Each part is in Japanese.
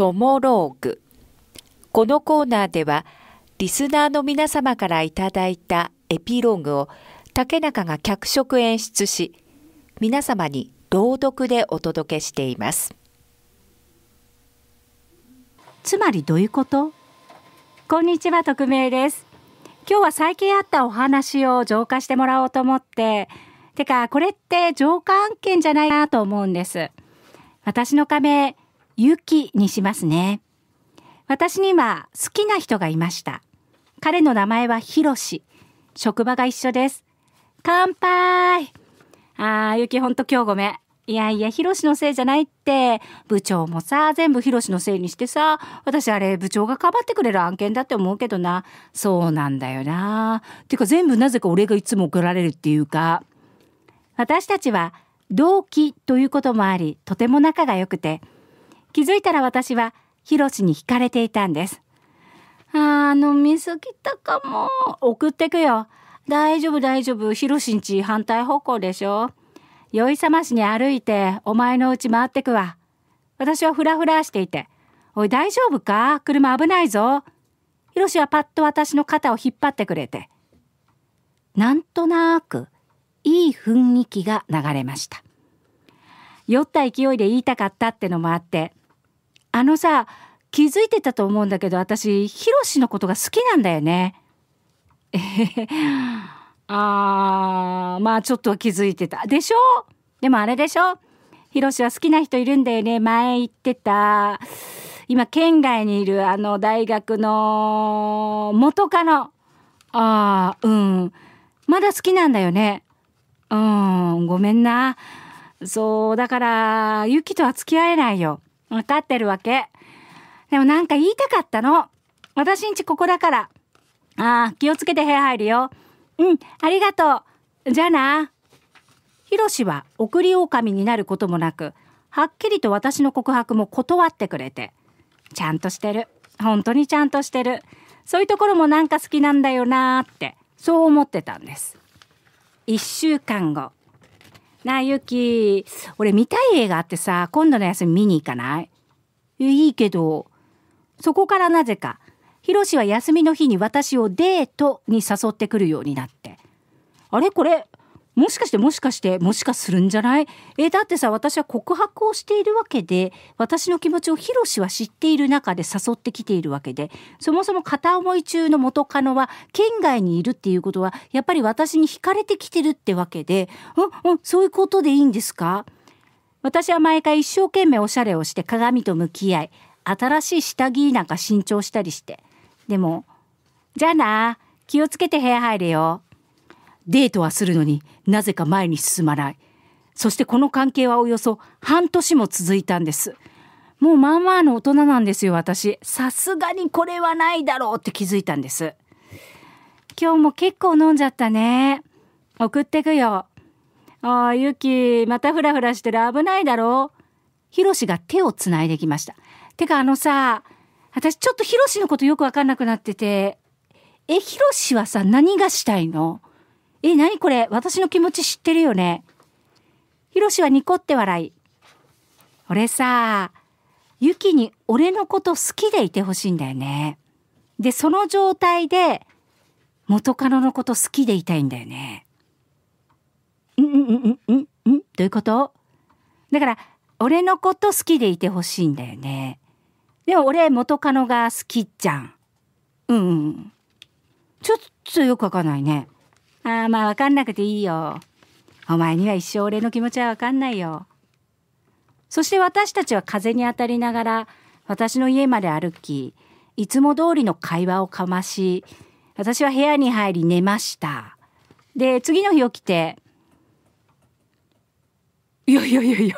トモローグ。このコーナーでは、リスナーの皆様からいただいたエピローグを竹中が脚色演出し、皆様に朗読でお届けしています。つまりどういうことこんにちは、匿名です。今日は最近あったお話を浄化してもらおうと思って、てか、これって浄化案件じゃないなと思うんです。私の仮名、雪にしますね。私には好きな人がいました。彼の名前はひろし。職場が一緒です。乾杯ああ、ゆきほんと今日ごめん。いやいや、ひろしのせいじゃないって。部長もさ、全部ひろしのせいにしてさ、私あれ、部長がかばってくれる案件だって思うけどな。そうなんだよな。てか全部なぜか俺がいつも怒られるっていうか。私たちは、同期ということもあり、とても仲が良くて、気づいたら私はヒロシに惹かれていたんです。あー、飲みすぎたかも。送ってくよ。大丈夫大丈夫。ヒロシんち反対方向でしょ。酔い覚ましに歩いてお前のうち回ってくわ。私はフラフラしていて。おい大丈夫か車危ないぞ。ヒロシはパッと私の肩を引っ張ってくれて。なんとなくいい雰囲気が流れました。酔った勢いで言いたかったってのもあってあのさ、気づいてたと思うんだけど、私、ヒロシのことが好きなんだよね。えへへ。あー、まあちょっと気づいてた。でしょでもあれでしょヒロシは好きな人いるんだよね。前言ってた。今、県外にいるあの大学の元カノ。あー、うん。まだ好きなんだよね。うん、ごめんな。そう、だから、ユキとは付き合えないよ。分かってるわけ。でもなんか言いたかったの。私んちここだから。ああ、気をつけて部屋入るよ。うん、ありがとう。じゃあな。ヒロシは送り狼になることもなく、はっきりと私の告白も断ってくれて。ちゃんとしてる。本当にちゃんとしてる。そういうところもなんか好きなんだよなーって、そう思ってたんです。1週間後、なあ、ゆき。俺見たい映画あってさ、今度の休み見に行かないえ、いいけど。そこからなぜか、ひろしは休みの日に私をデートに誘ってくるようになって。あれこれ、もしかしてもしかしてもしかするんじゃないえだってさ私は告白をしているわけで私の気持ちをヒロシは知っている中で誘ってきているわけでそもそも片思い中の元カノは県外にいるっていうことはやっぱり私に惹かれてきてるってわけでうんうんそういうことでいいんですか私は毎回一生懸命おしゃれをして鏡と向き合い新しい下着なんか新調したりしてでも「じゃあな気をつけて部屋入れよ」デートはするのになぜか前に進まないそしてこの関係はおよそ半年も続いたんですもうまあまあの大人なんですよ私さすがにこれはないだろうって気づいたんです今日も結構飲んじゃったね送ってくよああゆきまたふらふらしてる危ないだろうひろしが手をつないできましたてかあのさ私ちょっとひろしのことよくわかんなくなっててえひろしはさ何がしたいのえ、なにこれ私の気持ち知ってるよね。ひろしはニコって笑い。俺さ、ゆきに俺のこと好きでいてほしいんだよね。で、その状態で元カノのこと好きでいたいんだよね。んんんんんんどういうことだから、俺のこと好きでいてほしいんだよね。でも俺元カノが好きじゃん。うん、うん。ちょっとよくわかんないね。ああ、まあわかんなくていいよ。お前には一生俺の気持ちはわかんないよ。そして私たちは風に当たりながら、私の家まで歩き、いつも通りの会話をかまし、私は部屋に入り寝ました。で、次の日起きて、いやいやいやいや、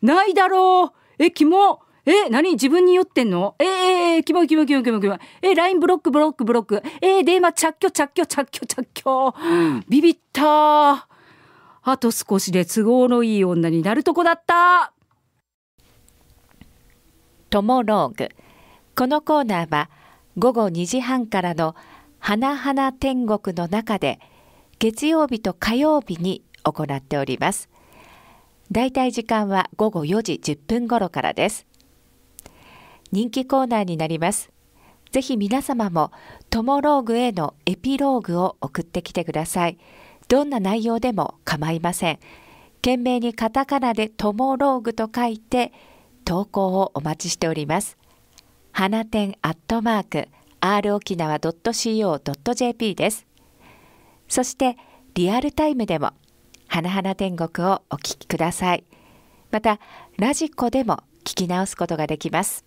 ないだろうえ、キモえ、何自分に酔ってんのえー、えー、キモキモキモキモキモえ、LINE ブロックブロックブロック。えー、電話着去着去着去着去。ビビったあと少しで都合のいい女になるとこだった。トモローグ。このコーナーは午後2時半からの花々天国の中で月曜日と火曜日に行っております。だいたい時間は午後4時10分頃からです。人気コーナーになります。ぜひ皆様もトモローグへのエピローグを送ってきてください。どんな内容でも構いません。懸命にカタカナでトモローグと書いて投稿をお待ちしております。花店アットマーク r 沖縄 .co.jp です。そしてリアルタイムでも花々天国をお聴きください。またラジコでも聞き直すことができます。